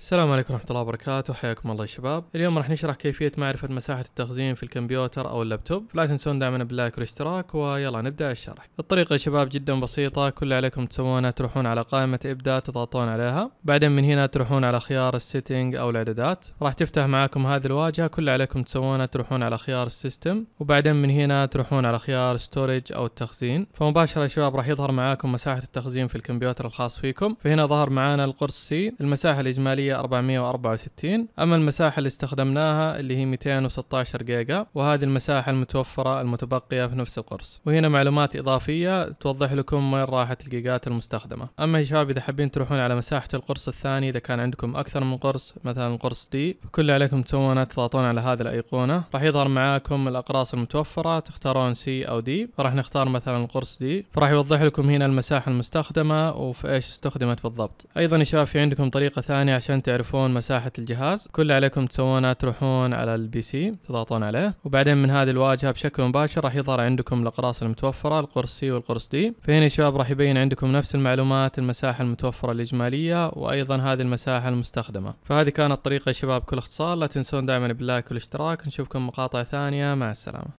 السلام عليكم ورحمة الله وبركاته حياكم الله يا شباب اليوم راح نشرح كيفية معرفة مساحة التخزين في الكمبيوتر أو اللابتوب لا تنسون دعمنا باللايك والاشتراك ويلا نبدأ الشرح الطريقة يا شباب جدا بسيطة كل اللي عليكم تسوونه تروحون على قائمة إبداع تضغطون عليها بعدين من هنا تروحون على خيار السيتنج أو الإعدادات راح تفتح معاكم هذه الواجهة كل اللي عليكم تسوونه تروحون على خيار السيستم وبعدين من هنا تروحون على خيار ستورج أو التخزين فمباشرة يا شباب راح يظهر معاكم مساحة التخزين في الكمبيوتر الخاص فيكم فهنا ظهر معانا القرص سي المساحة الإجمالية هي 464 أما المساحة اللي استخدمناها اللي هي 216 جيجا وهذه المساحة المتوفرة المتبقية في نفس القرص وهنا معلومات إضافية توضح لكم وين راحت الجيجات المستخدمة أما يا شباب إذا حابين تروحون على مساحة القرص الثاني إذا كان عندكم أكثر من قرص مثلا قرص دي فكل اللي عليكم تسوونه تضغطون على هذه الأيقونة راح يظهر معاكم الأقراص المتوفرة تختارون سي أو دي فراح نختار مثلا القرص دي فراح يوضح لكم هنا المساحة المستخدمة وفي إيش استخدمت بالضبط أيضا يا شباب في عندكم طريقة ثانية عشان عشان تعرفون مساحة الجهاز كل اللي عليكم تسوونه تروحون على البي سي تضغطون عليه وبعدين من هذه الواجهة بشكل مباشر راح يظهر عندكم الأقراص المتوفرة القرص سي والقرص دي فهنا يا شباب راح يبين عندكم نفس المعلومات المساحة المتوفرة الإجمالية وأيضا هذه المساحة المستخدمة فهذه كانت طريقة يا شباب كل اختصار لا تنسون دائما باللايك والاشتراك نشوفكم مقاطع ثانية مع السلامة